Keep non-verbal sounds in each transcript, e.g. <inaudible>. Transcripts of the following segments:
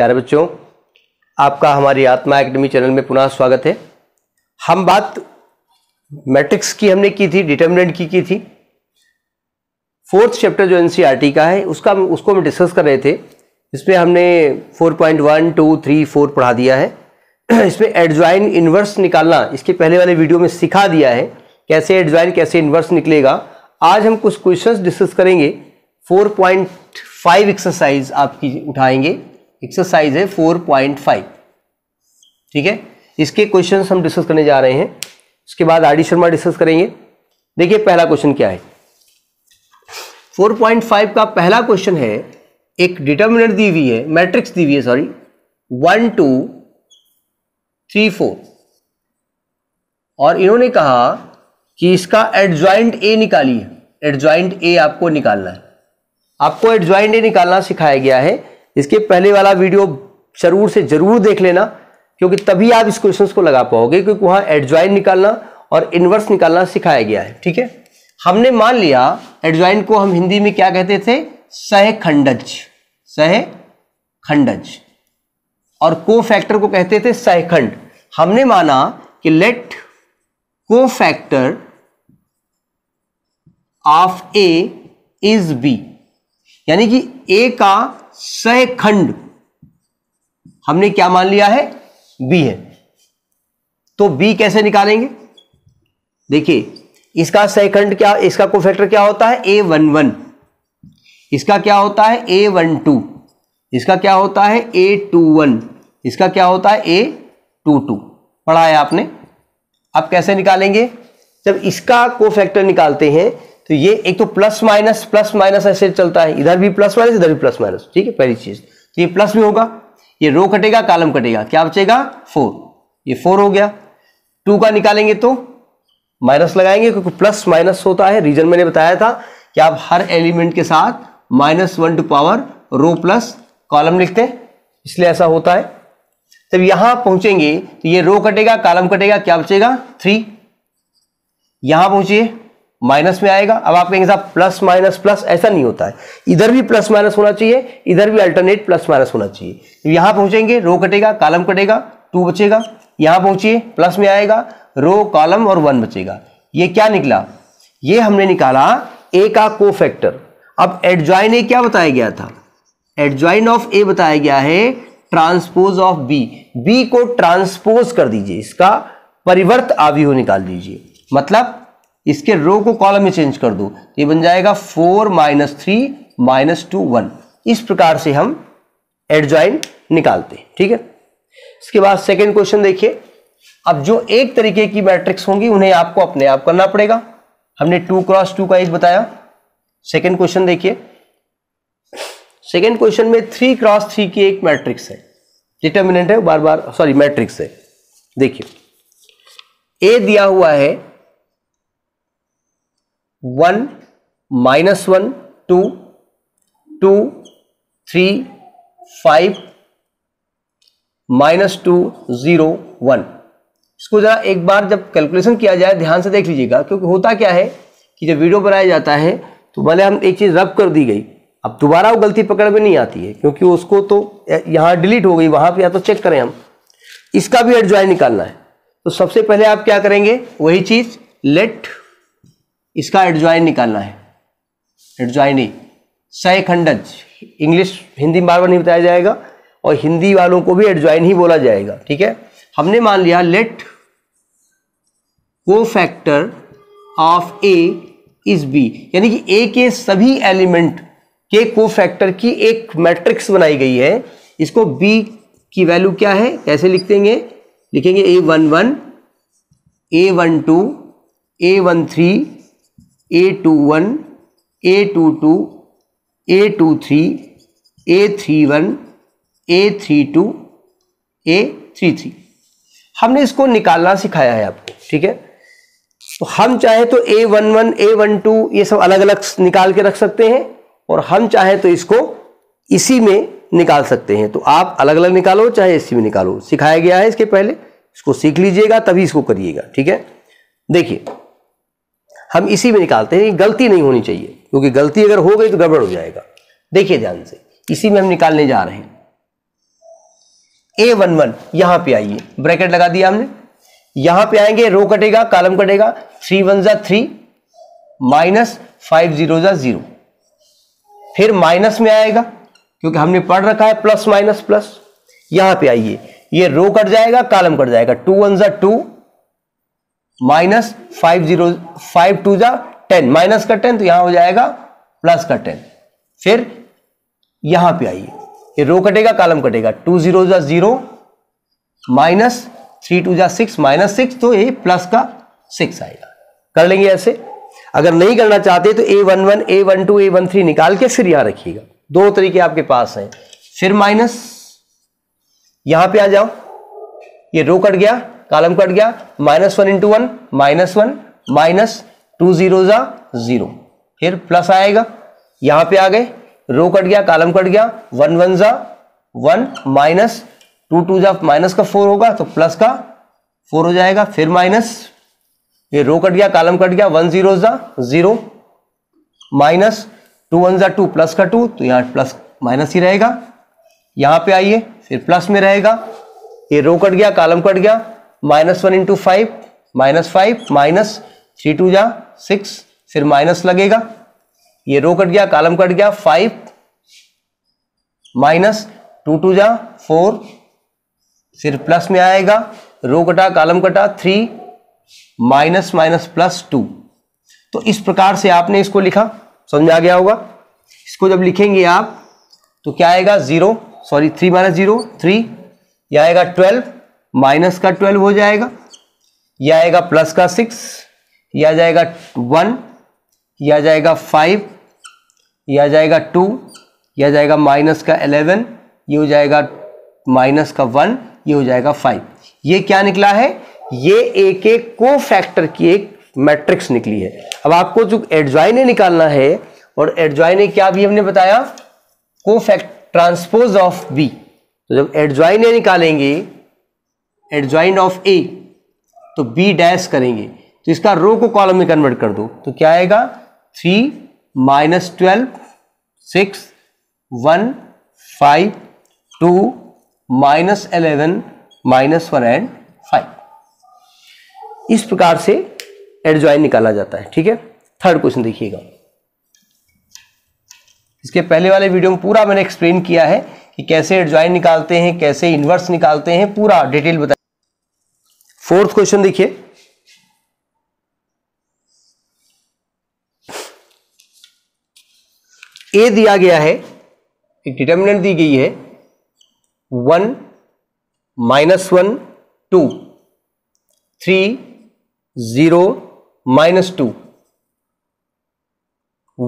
प्यारे बच्चों आपका हमारी आत्मा एकेडमी चैनल में पुनः स्वागत है हम बात मैट्रिक्स की हमने की थी डिटर्मिनेंट की की थी फोर्थ चैप्टर जो एनसीईआरटी e का है उसका उसको हम डिस्कस कर रहे थे इसमें हमने 4.1 टू थ्री फोर पढ़ा दिया है इसमें एडजॉइन इन्वर्स निकालना इसके पहले वाले वीडियो में सिखा दिया है कैसे एडजॉइन कैसे इन्वर्स निकलेगा आज हम कुछ क्वेश्चंस डिस्कस करेंगे 4.5 एक्सरसाइज आपकी उठाएंगे एक्सरसाइज है फोर पॉइंट फाइव ठीक है इसके क्वेश्चन हम डिस्कस करने जा रहे हैं उसके बाद आर डी शर्मा डिस्कस करेंगे देखिए पहला क्वेश्चन क्या है 4.5 का पहला क्वेश्चन है एक डिटर्मिनेंट दी हुई है मैट्रिक्स दी हुई है sorry one two three four और इन्होंने कहा कि इसका एडजॉइंट ए निकालिए एडजॉइंट ए आपको निकालना है आपको एडजॉइंट ए निकालना सिखाया गया है इसके पहले वाला वीडियो जरूर से जरूर देख लेना क्योंकि तभी आप इस क्वेश्चन को लगा पाओगे क्योंकि वहां एडजॉइन निकालना और इनवर्स निकालना सिखाया गया है ठीक है हमने मान लिया एडजॉइन को हम हिंदी में क्या कहते थे सह खंडज सह खंडज और को फैक्टर को कहते थे सहखंड हमने माना कि लेट को factor of A is B यानी कि ए का सह खंड हमने क्या मान लिया है बी है तो बी कैसे निकालेंगे देखिए इसका सेकंड क्या इसका कोफैक्टर क्या होता है ए वन वन इसका क्या होता है ए वन टू इसका क्या होता है ए टू वन इसका क्या होता है ए टू टू पढ़ा है आपने अब कैसे निकालेंगे जब इसका कोफैक्टर निकालते हैं तो ये एक तो प्लस माइनस प्लस माइनस ऐसे चलता है इधर भी प्लस माइनस इधर भी प्लस माइनस ठीक है पहली चीज तो ये प्लस भी होगा ये रो कटेगा कालम कटेगा क्या बचेगा फोर ये फोर हो गया टू का निकालेंगे तो माइनस लगाएंगे क्योंकि प्लस माइनस होता है रीजन मैंने बताया था कि आप हर एलिमेंट के साथ minus one to power row plus column लिखते हैं इसलिए ऐसा होता है जब यहां पहुंचेंगे तो ये रो कटेगा कालम कटेगा क्या बचेगा थ्री यहां पहुंचिए माइनस में आएगा अब आप कहेंगे साहब प्लस माइनस प्लस ऐसा नहीं होता है इधर भी प्लस माइनस होना चाहिए इधर भी अल्टरनेट प्लस माइनस होना चाहिए तो यहां पहुंचेंगे रो कटेगा कालम कटेगा टू बचेगा यहां पहुंचिए प्लस में आएगा रो कॉलम और वन बचेगा ये क्या निकला ये हमने निकाला ए का को फैक्टर अब एडजॉइन ए क्या बताया गया था एडजॉइन ऑफ ए बताया गया है ट्रांसपोज ऑफ बी बी को ट्रांसपोज कर दीजिए इसका परिवर्त हो निकाल दीजिए मतलब इसके रो को कॉलम में चेंज कर दो तो ये बन जाएगा four minus three minus two one इस प्रकार से हम एडजॉइन निकालते हैं ठीक है इसके बाद सेकेंड क्वेश्चन देखिए अब जो एक तरीके की मैट्रिक्स होंगी उन्हें आपको अपने आप करना पड़ेगा हमने टू क्रॉस टू का एक बताया सेकेंड क्वेश्चन देखिए सेकेंड क्वेश्चन में थ्री क्रॉस थ्री की एक मैट्रिक्स है डिटर्मिनेंट है बार बार सॉरी मैट्रिक्स है देखिए ए दिया हुआ है one minus one two two three five minus two zero one इसको ज़रा एक बार जब कैलकुलेशन किया जाए ध्यान से देख लीजिएगा क्योंकि होता क्या है कि जब वीडियो बनाया जाता है तो भले हम एक चीज़ रब कर दी गई अब दोबारा वो गलती पकड़ में नहीं आती है क्योंकि उसको तो यहाँ डिलीट हो गई वहां पर या तो चेक करें हम इसका भी एड ज्वाइन निकालना है तो सबसे पहले आप क्या करेंगे वही चीज़ लेट इसका एडजॉइन निकालना है एडजॉइनी सह खंडज इंग्लिश हिंदी में बार बार नहीं बताया जाएगा और हिंदी वालों को भी एडजॉइन ही बोला जाएगा ठीक है हमने मान लिया लेट को factor of A is B यानी कि ए के सभी एलिमेंट के को फैक्टर की एक मैट्रिक्स बनाई गई है इसको बी की वैल्यू क्या है कैसे लिख देंगे लिखेंगे A one one A one two A one three A two one A two two A two three A three one A three two A three three हमने इसको निकालना सिखाया है आपको ठीक है तो हम चाहे तो ए वन वन ए वन टू ये सब अलग अलग निकाल के रख सकते हैं और हम चाहे तो इसको इसी में निकाल सकते हैं तो आप अलग अलग निकालो चाहे इसी में निकालो सिखाया गया है इसके पहले इसको सीख लीजिएगा तभी इसको करिएगा ठीक है देखिए हम इसी में निकालते हैं गलती नहीं होनी चाहिए क्योंकि गलती अगर हो गई तो गड़बड़ हो जाएगा देखिए ध्यान से इसी में हम निकालने जा रहे हैं ए वन वन यहां पर आइए ब्रैकेट लगा दिया हमने यहां पे आएंगे रो कटेगा कॉलम कटेगा थ्री वन जा थ्री माइनस फाइव जीरो जा जीरो फिर माइनस में आएगा क्योंकि हमने पढ़ रखा है प्लस माइनस प्लस यहां पे आइए ये रो कट जाएगा कॉलम कट जाएगा टू वन जा two minus five zero five two जा टेन माइनस का टेन तो यहां हो जाएगा प्लस का टेन फिर यहां पे आइए ये रो कटेगा कालम कटेगा टू जीरो जा जीरो माइनस थ्री टू जा सिक्स माइनस सिक्स तो ये प्लस का सिक्स आएगा कर लेंगे ऐसे अगर नहीं करना चाहते तो ए वन वन ए वन टू ए वन थ्री निकाल के फिर यहां रखिएगा दो तरीके आपके पास हैं फिर माइनस यहां पे आ जाओ ये रो कट गया कालम कट गया minus one into one minus one minus two zero जा जीरो फिर प्लस आएगा यहां पे आ गए रो कट गया कालम कट गया वन वन जा वन माइनस टू टू जा माइनस का फोर होगा तो प्लस का फोर हो जाएगा फिर माइनस ये रो कट गया कालम कट गया वन जीरो जा जीरो माइनस टू वन जा टू प्लस का टू तो यहाँ प्लस माइनस ही रहेगा यहां पे आइए फिर प्लस में रहेगा ये रो कट गया कालम कट गया minus one into five minus five minus three two जा सिक्स फिर माइनस लगेगा ये रो कट गया कालम कट गया फाइव माइनस टू टू जा फोर फिर प्लस में आएगा रो कटा कालम कटा three minus minus plus two तो इस प्रकार से आपने इसको लिखा समझ आ गया होगा इसको जब लिखेंगे आप तो क्या आएगा zero sorry three minus zero three यह आएगा ट्वेल्व माइनस का ट्वेल्व हो जाएगा या आएगा प्लस का सिक्स या जाएगा वन या जाएगा फाइव या जाएगा टू या जाएगा माइनस का एलेवन ये हो जाएगा माइनस का वन ये हो जाएगा फाइव ये क्या निकला है ये एक एक को फैक्टर की एक मैट्रिक्स निकली है अब आपको जो एडजॉइने निकालना है और एडजॉइने क्या भी हमने बताया को फैक्ट ट्रांसपोज ऑफ बी तो जब एडजॉइने निकालेंगे एडजॉइंट ऑफ ए तो बी डैश करेंगे तो इसका रो को कॉलम में कन्वर्ट कर दो तो क्या आएगा three minus twelve six one five two minus eleven minus one and five इस प्रकार से एडजॉइन निकाला जाता है ठीक है थर्ड क्वेश्चन देखिएगा इसके पहले वाले वीडियो में पूरा मैंने एक्सप्लेन किया है कि कैसे एडजॉइन निकालते हैं कैसे इन्वर्स निकालते हैं पूरा डिटेल बता फोर्थ क्वेश्चन देखिए ए दिया गया है एक डिटर्मिनेंट दी गई है one minus one two three zero minus two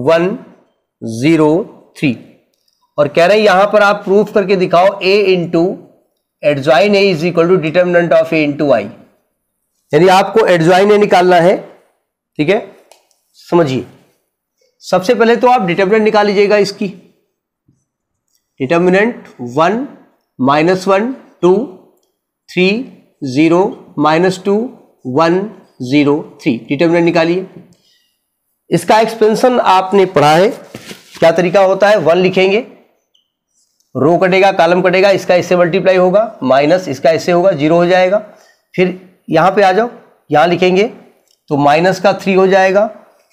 one zero three और कह रहे हैं यहां पर आप प्रूफ करके दिखाओ A into adjoint A is equal to determinant of A into I यानी आपको एडजॉइन निकालना है ठीक है समझिए सबसे पहले तो आप डिटर्मिनेंट निकाल लीजिएगा इसकी determinant one minus one two three zero minus two one zero three determinant निकालिए इसका एक्सपेंशन आपने पढ़ा है क्या तरीका होता है वन लिखेंगे रो कटेगा कालम कटेगा इसका इससे मल्टीप्लाई होगा माइनस इसका इससे होगा जीरो हो जाएगा फिर यहाँ पे आ जाओ यहाँ लिखेंगे तो माइनस का थ्री हो जाएगा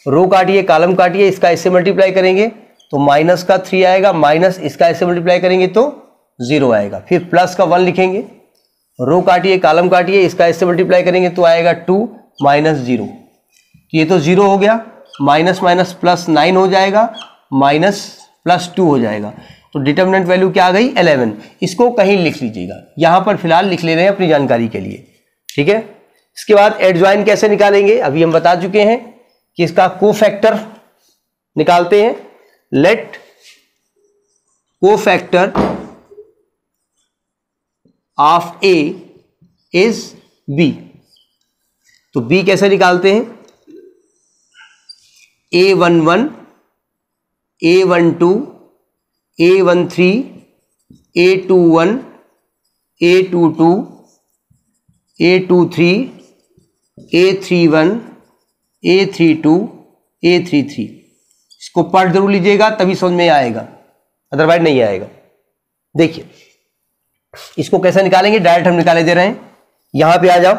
रो काटिए कालम काटिए इसका इससे मल्टीप्लाई करेंगे तो माइनस का थ्री आएगा माइनस इसका इससे मल्टीप्लाई करेंगे तो जीरो आएगा फिर प्लस का वन लिखेंगे रो काटिए कालम काटिए इसका इससे मल्टीप्लाई करेंगे तो आएगा टू माइनस जीरो ये तो जीरो हो गया माइनस माइनस प्लस नाइन हो जाएगा माइनस प्लस टू हो जाएगा तो डिटर्मिनेंट वैल्यू क्या आ गई एलेवन इसको कहीं लिख लीजिएगा यहाँ पर फिलहाल लिख ले रहे हैं अपनी जानकारी के लिए ठीक है इसके बाद ज्वाइन कैसे निकालेंगे अभी हम बता चुके हैं कि इसका को फैक्टर निकालते हैं लेट को factor of A is B तो बी कैसे निकालते हैं a one one A one two A one three A two one A two two A two three A three one A three two A three three इसको पढ़ जरूर लीजिएगा तभी समझ में आएगा अदरवाइज नहीं आएगा देखिए इसको कैसे निकालेंगे डायरेक्ट हम निकाले दे रहे हैं यहां पे आ जाओ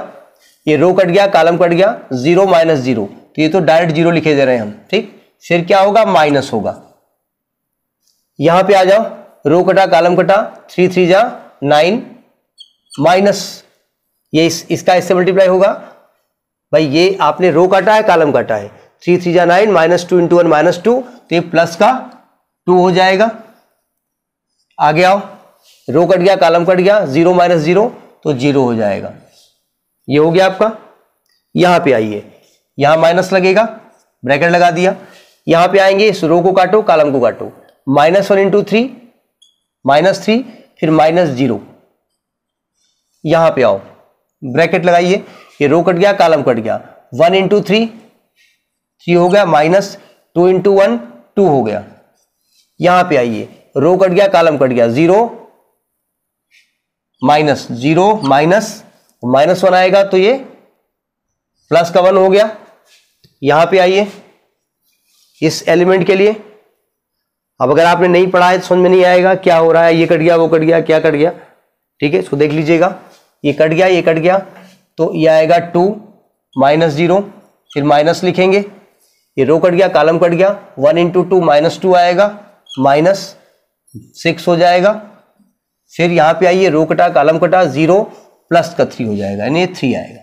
ये रो कट गया कॉलम कट गया जीरो माइनस जीरो तो ये तो डायरेक्ट जीरो लिखे दे रहे हैं हम ठीक फिर क्या होगा माइनस होगा यहां पे आ जाओ रो कटा कॉलम कटा थ्री थ्री जा नाइन माइनस ये इस, इसका इससे मल्टीप्लाई होगा भाई ये आपने रो काटा है कालम काटा है थ्री थ्री जा nine minus two into one minus two तो ये प्लस का टू हो जाएगा आगे आओ रो कट गया कालम कट गया जीरो माइनस जीरो तो जीरो हो जाएगा ये हो गया आपका यहां पे आइए यहां माइनस लगेगा ब्रैकेट लगा दिया यहां पे आएंगे इस रो को काटो कालम को काटो minus one into three minus three फिर माइनस जीरो यहां पे आओ ब्रैकेट लगाइए ये रो कट गया कालम कट गया वन इंटू थ्री थ्री हो गया minus two into one two हो गया यहां पे आइए रो कट गया कालम कट गया zero minus zero minus minus one आएगा तो ये प्लस का वन हो गया यहां पे आइए इस एलिमेंट के लिए अब अगर आपने नहीं पढ़ा है तो समझ में नहीं आएगा क्या हो रहा है ये कट गया वो कट गया क्या कट गया ठीक है इसको देख लीजिएगा ये कट गया ये कट गया तो ये आएगा टू माइनस जीरो फिर माइनस लिखेंगे ये रो कट गया कालम कट गया one into two minus two आएगा माइनस सिक्स हो जाएगा फिर यहाँ पे आइए रो कटा कालम कटा जीरो प्लस का थ्री हो जाएगा यानी थ्री आएगा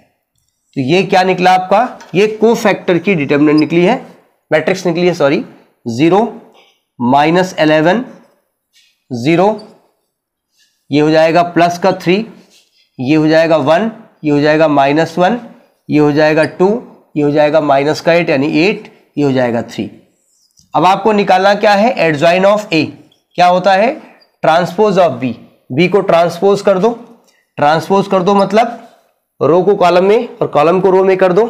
तो ये क्या निकला आपका ये को फैक्टर की डिटर्मिनेंट निकली है मैट्रिक्स निकली है sorry zero minus eleven zero ये हो जाएगा प्लस का थ्री ये हो जाएगा वन ये हो जाएगा माइनस वन ये हो जाएगा टू ये हो जाएगा माइनस का एट यानी एट ये हो जाएगा थ्री अब आपको निकालना क्या है एडजॉइन ऑफ ए क्या होता है ट्रांसपोज ऑफ बी बी को ट्रांसपोज कर दो ट्रांसपोज कर दो मतलब रो को कॉलम में और कॉलम को रो में कर दो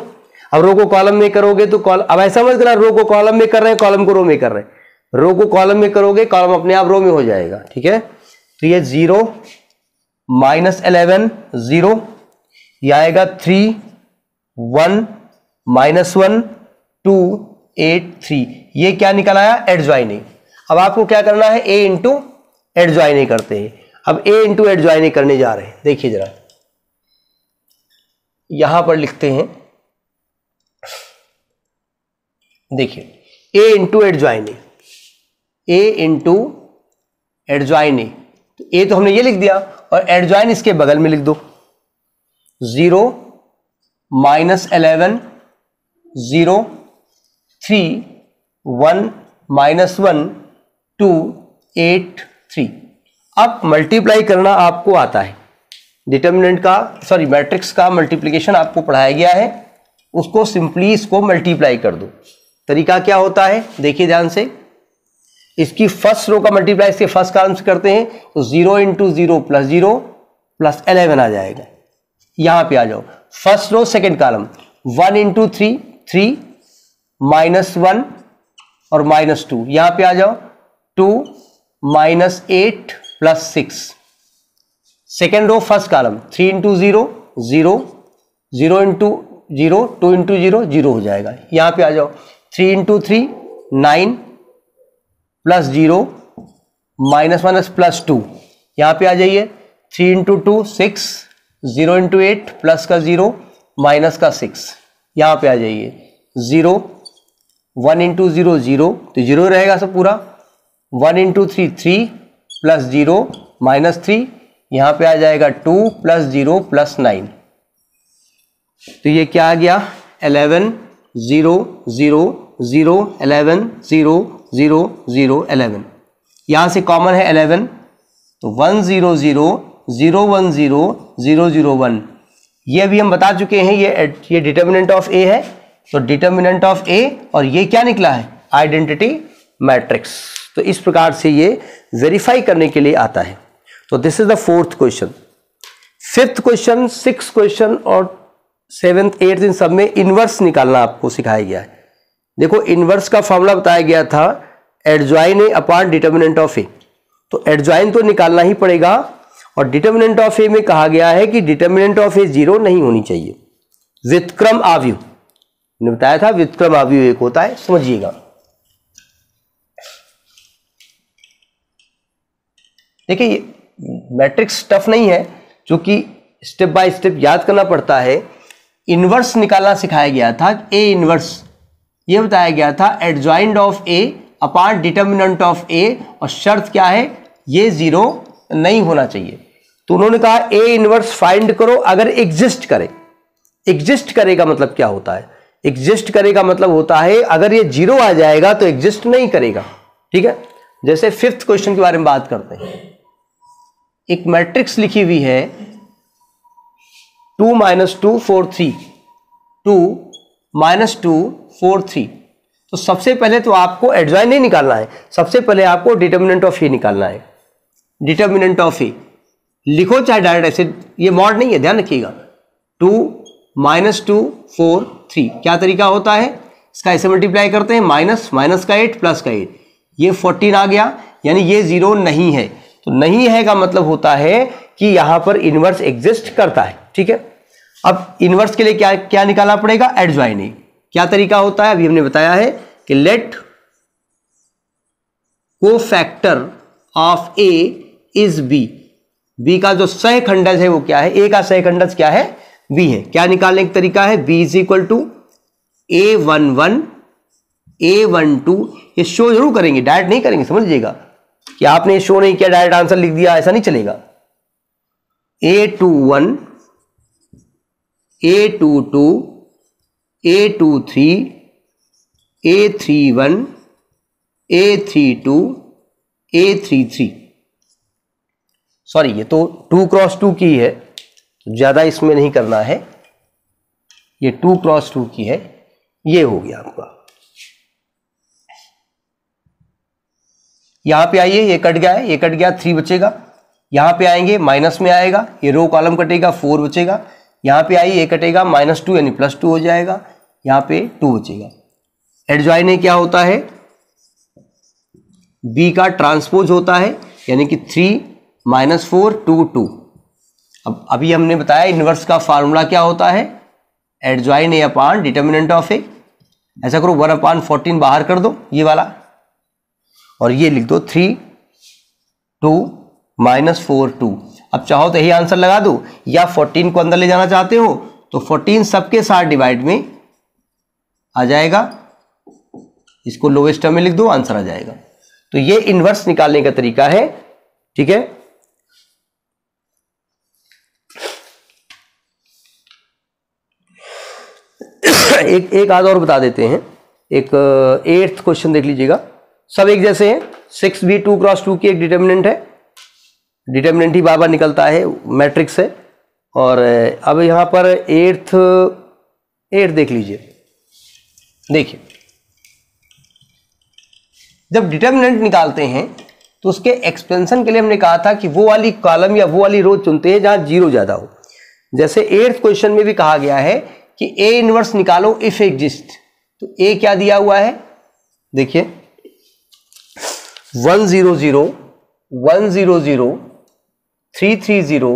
अब रो को कॉलम में करोगे तो कॉलम अब ऐसा समझ करना रो को कॉलम में कर रहे हैं कॉलम को रो में कर रहे हैं रो को कॉलम में करोगे कॉलम अपने आप रो में हो जाएगा ठीक है तो ये जीरो माइनस एलेवन ज़ीरो यह आएगा three one minus one two eight three ये क्या निकल आया ज्वाइनिंग अब आपको क्या करना है ए इंटू ज्वाइनिंग करते हैं अब ए इंटू ज्वाइनिंग करने जा रहे हैं देखिए जरा यहां पर लिखते हैं देखिए A into joining A into joining तो ए तो हमने ये लिख दिया और एडजॉइन इसके बगल में लिख दो zero minus eleven zero three one minus one two eight three अब मल्टीप्लाई करना आपको आता है डिटर्मिनेंट का सॉरी मैट्रिक्स का मल्टीप्लिकेशन आपको पढ़ाया गया है उसको सिंपली इसको मल्टीप्लाई कर दो तरीका क्या होता है देखिए ध्यान से इसकी फर्स्ट रो का मल्टीप्लाई इसके फर्स्ट कॉलम से करते हैं तो zero into zero plus zero plus eleven आ जाएगा यहां पे आ जाओ first row second column one into three three minus one और माइनस टू यहां पे आ जाओ two minus eight plus six second row first column three into zero zero zero into zero two into zero zero हो जाएगा यहां पे आ जाओ three into three nine plus zero minus minus plus to यहाँ पे आ जाइए three into two six zero into eight plus का जीरो माइनस का सिक्स यहाँ पे आ जाइए zero one into zero zero तो जीरो रहेगा सब पूरा one into three three plus zero minus three यहाँ पे आ जाएगा two plus zero plus nine तो ये क्या आ गया eleven zero zero zero eleven zero zero zero eleven यहाँ से कॉमन है एलेवन तो one zero zero zero one zero zero zero one ये अभी हम बता चुके हैं ये ये डिटर्मिनेंट ऑफ ए है तो डिटर्मिनेंट ऑफ ए और ये क्या निकला है आइडेंटिटी मैट्रिक्स तो इस प्रकार से ये वेरीफाई करने के लिए आता है तो this is the fourth question fifth question six question और सेवेंथ एट्थ इन सब में इनवर्स निकालना आपको सिखाया गया है देखो इनवर्स का फॉर्मूला बताया गया था adjoint A upon determinant of A तो एडजॉइन तो निकालना ही पड़ेगा और डिटर्मिनेंट ऑफ ए में कहा गया है कि डिटर्मिनेंट ऑफ ए जीरो नहीं होनी चाहिए व्युतक्रम आवयु ने बताया था व्युतक्रम आव्यू एक होता है समझिएगा देखिए मैट्रिक्स टफ नहीं है जो कि स्टेप बाय स्टेप याद करना पड़ता है इनवर्स निकालना सिखाया गया था ए इनवर्स ये बताया गया था एडजॉइंड ऑफ ए अपार डिटर्मिनेंट ऑफ ए और शर्त क्या है ये जीरो नहीं होना चाहिए तो उन्होंने कहा ए इनवर्स फाइंड करो अगर एग्जिस्ट करे एग्जिस्ट करेगा मतलब क्या होता है एग्जिस्ट करेगा मतलब होता है अगर ये जीरो आ जाएगा तो एग्जिस्ट नहीं करेगा ठीक है जैसे फिफ्थ क्वेश्चन के बारे में बात करते हैं एक मैट्रिक्स लिखी हुई है two minus two four three two minus two four three तो सबसे पहले तो आपको एडजॉइन नहीं निकालना है सबसे पहले आपको डिटर्मिनेंट ऑफ ए निकालना है डिटर्मिनेंट ऑफ ए लिखो चाहे डायरेक्ट ऐसे ये मॉड नहीं है ध्यान रखिएगा two minus two four three क्या तरीका होता है इसका ऐसे मल्टीप्लाई करते हैं माइनस माइनस का एट प्लस का एट ये फोर्टीन आ गया यानी ये जीरो नहीं है तो नहीं है का मतलब होता है कि यहां पर इन्वर्स एग्जिस्ट करता है ठीक है अब इनवर्स के लिए क्या क्या निकालना पड़ेगा एडज्वाइनिंग क्या तरीका होता है अभी हमने बताया है कि लेट को factor of A is B B का जो सह खंडज है वो क्या है ए का सह खंडज क्या है बी है क्या निकालने का तरीका है B is equal to A one one A one two ये शो जरूर करेंगे डायरेक्ट नहीं करेंगे समझ लीजिएगा कि आपने शो नहीं किया डायरेक्ट आंसर लिख दिया ऐसा नहीं चलेगा a two one A two two A two three A three one A three two A three three sorry ये तो टू क्रॉस टू की है तो ज़्यादा इसमें नहीं करना है ये टू क्रॉस टू की है ये हो गया आपका यहां पे आइए ये कट गया है ये कट गया थ्री बचेगा यहां पे आएंगे माइनस में आएगा ये रो कॉलम कटेगा फोर बचेगा यहाँ पे आई ए कटेगा माइनस टू यानी प्लस टू हो जाएगा यहाँ पे टू बचेगा एडजॉइन क्या होता है बी का ट्रांसपोज होता है यानी कि three minus four two two अब अभी हमने बताया इनवर्स का फार्मूला क्या होता है adjoint A upon determinant of A ऐसा करो वन अपान फोर्टीन बाहर कर दो ये वाला और ये लिख दो three two minus four two अब चाहो तो यही आंसर लगा दो या फोर्टीन को अंदर ले जाना चाहते हो तो फोर्टीन सबके साथ डिवाइड में आ जाएगा इसको लोवेस्ट टर्म में लिख दो आंसर आ जाएगा तो ये इन्वर्स निकालने का तरीका है ठीक है एक एक आध और बता देते हैं एक एट्थ uh, क्वेश्चन देख लीजिएगा सब एक जैसे हैं six B two cross two की एक डिटर्मिनेंट है डिटर्मिनेंट ही बाबा निकलता है मैट्रिक्स से और अब यहाँ पर एट्थ एट देख लीजिए देखिए जब डिटर्मिनेंट निकालते हैं तो उसके एक्सपेंशन के लिए हमने कहा था कि वो वाली कॉलम या वो वाली रो चुनते हैं जहां जीरो ज़्यादा हो जैसे एट्थ क्वेश्चन में भी कहा गया है कि ए इनवर्स निकालो इफ एग्जिस्ट तो ए क्या दिया हुआ है देखिए one zero zero one zero zero three three zero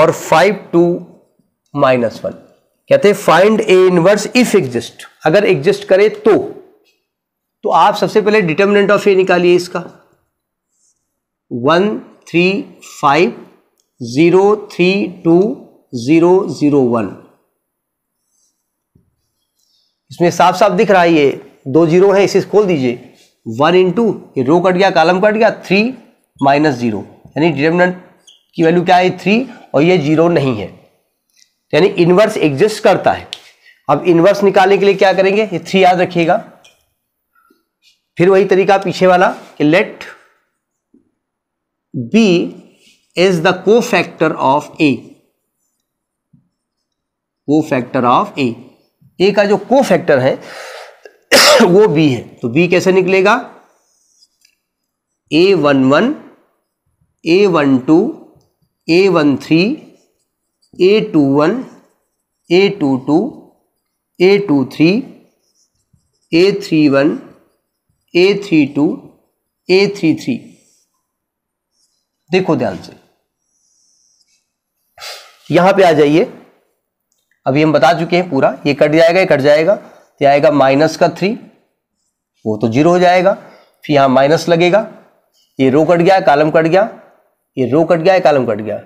और फाइव टू माइनस वन कहते हैं find A inverse if exist अगर एग्जिस्ट करे तो तो आप सबसे पहले डिटर्मिनेंट ऑफ ए निकालिए इसका one three five zero three two zero zero one इसमें साफ साफ दिख रहा है ये दो जीरो है इसे खोल दीजिए वन इंटू ये रो कट गया कालम कट गया थ्री माइनस जीरो यानी डिटर्मिनेंट की वैल्यू क्या है थ्री और ये जीरो नहीं है यानी इन्वर्स एग्जिस्ट करता है अब इन्वर्स निकालने के लिए क्या करेंगे ये थ्री याद रखिएगा फिर वही तरीका पीछे वाला कि लेट बी इज द को फैक्टर ऑफ ए को फैक्टर ऑफ ए ए का जो को फैक्टर है <coughs> वो बी है तो बी कैसे निकलेगा a one one A one two A one three A two one A two two A two three A three one A three two A three three देखो ध्यान से यहां पे आ जाइए अभी हम बता चुके हैं पूरा ये कट जाएगा ये कट जाएगा ये आएगा माइनस का थ्री वो तो जीरो हो जाएगा फिर यहाँ माइनस लगेगा ये रो कट गया कालम कट गया ये रो कट गया कालम कट गया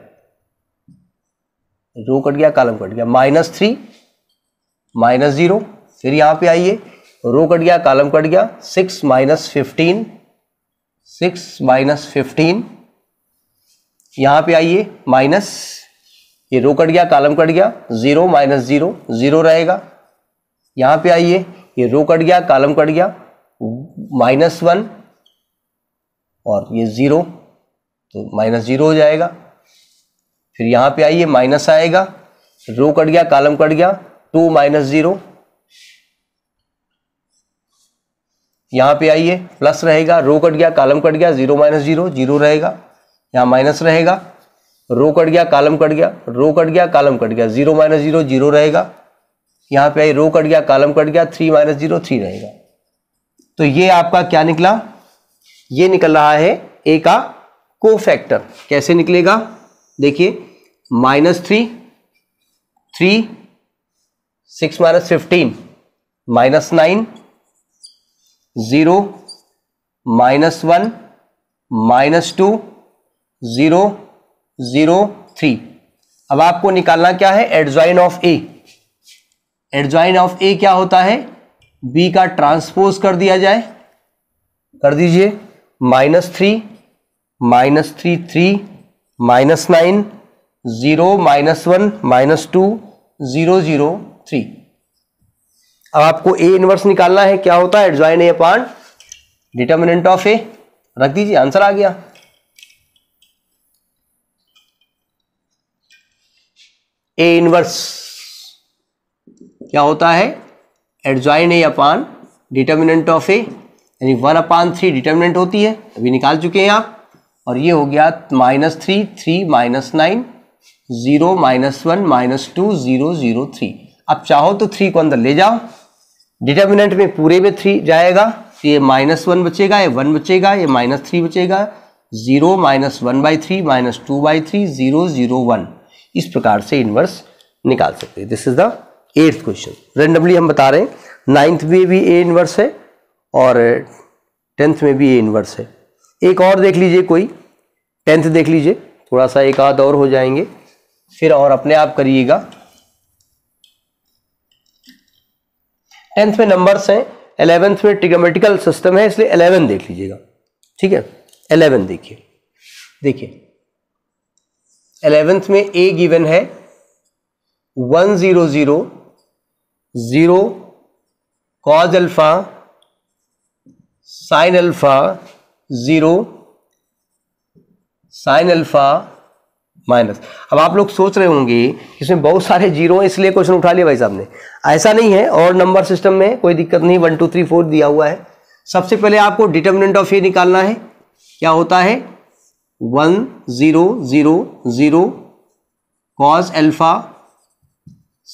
रो कट गया कालम कट गया माइनस थ्री माइनस जीरो फिर यहां पे आइए रो कट गया कालम कट गया six minus fifteen six minus fifteen यहां पे आइए माइनस ये रो कट गया कालम कट गया जीरो माइनस जीरो जीरो रहेगा यहां पे आइए ये रो कट गया कालम कट गया माइनस वन और ये जीरो तो माइनस जीरो हो जाएगा फिर यहां पे आइए माइनस आएगा रो कट गया कालम कट गया टू माइनस जीरो यहां पे आइए प्लस रहेगा रो कट गया कालम कट गया जीरो माइनस जीरो जीरो रहेगा यहां माइनस रहेगा रो कट गया कालम कट गया रो कट गया कालम कट गया जीरो माइनस जीरो जीरो रहेगा यहां पे आई रो कट गया कालम कट गया थ्री माइनस जीरो थ्री रहेगा तो ये आपका क्या निकला ये निकल रहा है ए का कोफैक्टर कैसे निकलेगा देखिए minus three three six minus fifteen minus nine zero minus one minus two zero zero three अब आपको निकालना क्या है adjoint of A adjoint of A क्या होता है बी का ट्रांसपोज कर दिया जाए कर दीजिए minus three minus three three minus nine zero minus one minus two zero zero three अब आपको ए इनवर्स निकालना है क्या होता है adjoint A upon determinant of A रख दीजिए आंसर आ गया ए इनवर्स क्या होता है adjoint A upon determinant of A यानी वन अपान थ्री डिटर्मिनेंट होती है अभी निकाल चुके हैं आप और ये हो गया minus three three minus nine zero minus one minus two zero zero three अब चाहो तो थ्री को अंदर ले जाओ डिटर्मिनेंट में पूरे में थ्री जाएगा ये माइनस वन बचेगा ये वन बचेगा ये माइनस थ्री बचेगा zero minus one by three minus two by three zero zero one इस प्रकार से इनवर्स निकाल सकते हैं this is the eighth question randomly हम बता रहे हैं नाइन्थ में भी ए इनवर्स है और टेंथ में भी ए इनवर्स है एक और देख लीजिए कोई टेंथ देख लीजिए थोड़ा सा एक आध और हो जाएंगे फिर और अपने आप करिएगा टेंथ में नंबर्स हैं एलेवेंथ में ट्रिग्नोमेटिकल सिस्टम है इसलिए एलेवन देख लीजिएगा ठीक है एलेवन देखिए देखिए एलेवेंथ में ए गिवन है one zero zero zero cos alpha sine alpha zero sine alpha minus अब आप लोग सोच रहे होंगे इसमें बहुत सारे जीरो हैं इसलिए क्वेश्चन उठा लिया भाई साहब ने ऐसा नहीं है और नंबर सिस्टम में कोई दिक्कत नहीं वन टू थ्री फोर दिया हुआ है सबसे पहले आपको डिटर्मिनेंट ऑफ ये निकालना है क्या होता है one zero zero zero cos alpha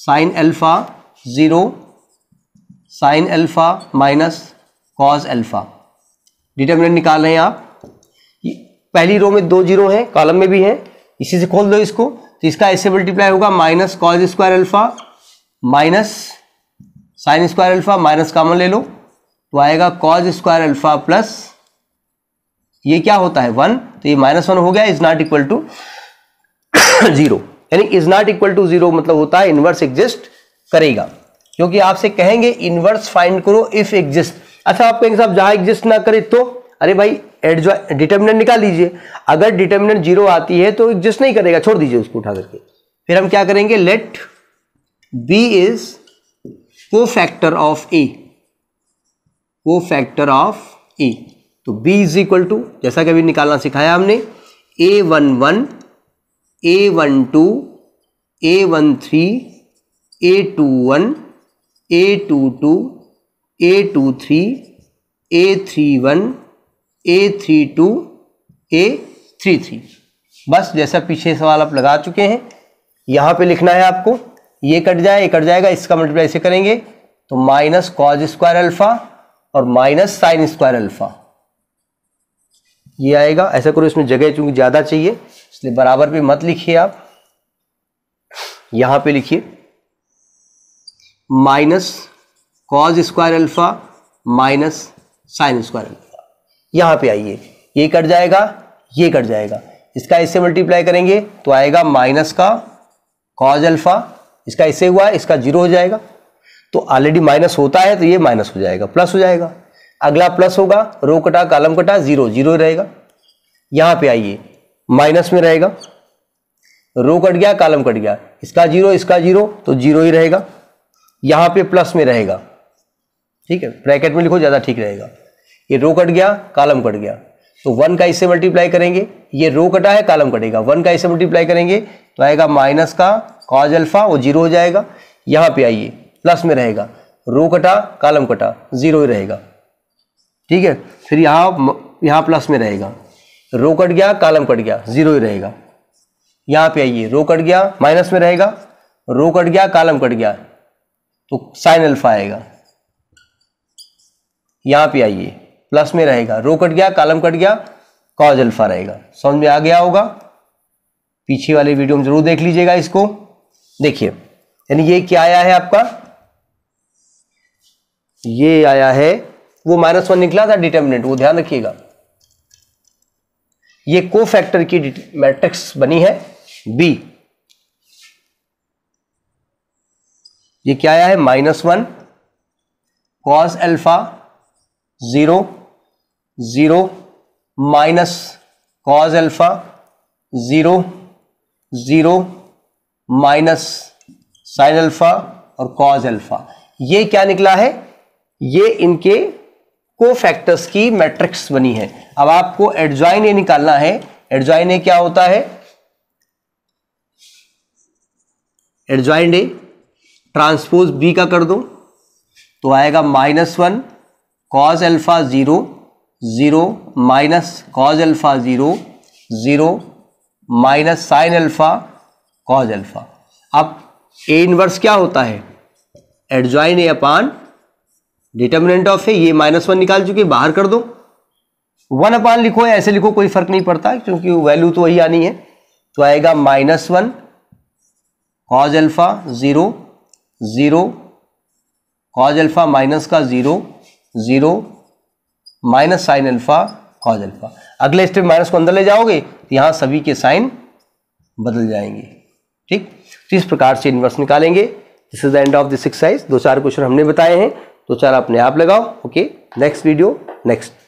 sine alpha zero sine alpha minus cos alpha determinant निकाल रहे हैं आप पहली रो में दो जीरो हैं कॉलम में भी हैं इसी से खोल दो इसको तो इसका ऐसे मल्टीप्लाई होगा minus cos square alpha minus sine square alpha minus common ले लो तो आएगा कॉज स्क्वायर अल्फा प्लस ये क्या होता है वन तो ये माइनस वन हो गया is not equal to zero यानी is not equal to zero मतलब होता है इन्वर्स एग्जिस्ट करेगा क्योंकि आपसे कहेंगे इन्वर्स फाइंड करो इफ एग्जिस्ट अच्छा आप कहेंगे जहां एग्जिस्ट ना करे तो अरे भाई जो डिटर्मिनेंट निकाल लीजिए अगर डिटर्मिनेंट जीरो आती है तो एग्जिस्ट नहीं करेगा छोड़ दीजिए उसको उठा करके फिर हम क्या करेंगे लेट बी इज को फैक्टर ऑफ ए को फैक्टर ऑफ ए तो बी इज इक्वल टू जैसा कि अभी निकालना सिखाया हमने A one one A one two A one three A two one A two two A two three A three one A three two A three three बस जैसा पीछे सवाल आप लगा चुके हैं यहाँ पे लिखना है आपको ये कट जाए ये कट जाएगा इसका मल्टीप्लाई ऐसे करेंगे तो माइनस कॉज स्क्वायर अल्फा और माइनस साइन स्क्वायर अल्फा ये आएगा ऐसा करो इसमें जगह चूंकि ज़्यादा चाहिए इसलिए बराबर पे मत लिखिए आप यहाँ पे लिखिए minus cos square alpha minus sine square alpha यहाँ पे आइए ये कट जाएगा ये कट जाएगा इसका इससे मल्टीप्लाई करेंगे तो आएगा माइनस का कॉज अल्फा इसका इससे हुआ है इसका जीरो हो जाएगा तो ऑलरेडी माइनस होता है तो ये माइनस हो जाएगा प्लस हो जाएगा अगला प्लस होगा रो कटा कालम कटा जीरो जीरो रहेगा यहाँ पे आइए माइनस में रहेगा रो कट गया कालम कट गया इसका जीरो इसका जीरो तो जीरो ही रहेगा यहाँ पे प्लस में रहेगा ठीक है ब्रैकेट में लिखो ज़्यादा ठीक रहेगा ये रो कट गया कालम कट गया तो वन का इससे मल्टीप्लाई करेंगे ये रो कटा है कालम कटेगा वन का इससे मल्टीप्लाई करेंगे तो आएगा माइनस का कॉज अल्फा वो जीरो हो जाएगा यहाँ पे आइए प्लस में रहेगा रो कटा कालम कटा जीरो ही रहेगा ठीक है फिर यहाँ यहाँ प्लस में रहेगा रो कट गया कालम कट गया जीरो ही रहेगा यहाँ पे आइए रो कट गया माइनस में रहेगा रो कट गया कालम कट गया तो साइन अल्फा आएगा यहां पे आइए प्लस में रहेगा रो कट गया कालम कट गया कॉज अल्फा रहेगा समझ में आ गया होगा पीछे वाले वीडियो में जरूर देख लीजिएगा इसको देखिए यानी ये क्या आया है आपका ये आया है वो माइनस वन निकला था डिटर्मिनेंट वो ध्यान रखिएगा ये को फैक्टर की मैट्रिक्स बनी है बी ये क्या आया है minus one cos alpha zero zero minus cos alpha zero zero minus sine alpha और कॉज अल्फ़ा ये क्या निकला है ये इनके को फैक्टर्स की मैट्रिक्स बनी है अब आपको एडजॉइन ए निकालना है एडजॉइन ए क्या होता है एडजॉइन ए ट्रांसपोज बी का कर दो तो आएगा minus one cos alpha zero zero minus cos alpha zero zero minus sine alpha cos alpha अब ए इनवर्स क्या होता है adjoint A upon determinant of है ये माइनस वन निकाल चुके बाहर कर दो वन अपान लिखो ऐसे लिखो कोई फर्क नहीं पड़ता क्योंकि वैल्यू तो वही आनी है तो आएगा minus one cos alpha zero zero cos alpha minus का zero zero minus sine alpha cos alpha अगले स्टेप माइनस को अंदर ले जाओगे तो यहाँ सभी के साइन बदल जाएंगे ठीक तो इस प्रकार से इन्वर्स निकालेंगे this is the end of this exercise दो चार क्वेश्चन हमने बताए हैं दो चार अपने आप लगाओ ओके नेक्स्ट वीडियो नेक्स्ट